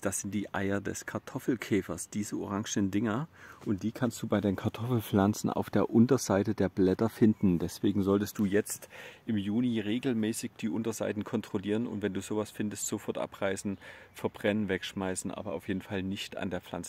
Das sind die Eier des Kartoffelkäfers, diese orangenen Dinger. Und die kannst du bei den Kartoffelpflanzen auf der Unterseite der Blätter finden. Deswegen solltest du jetzt im Juni regelmäßig die Unterseiten kontrollieren und wenn du sowas findest, sofort abreißen, verbrennen, wegschmeißen, aber auf jeden Fall nicht an der Pflanze.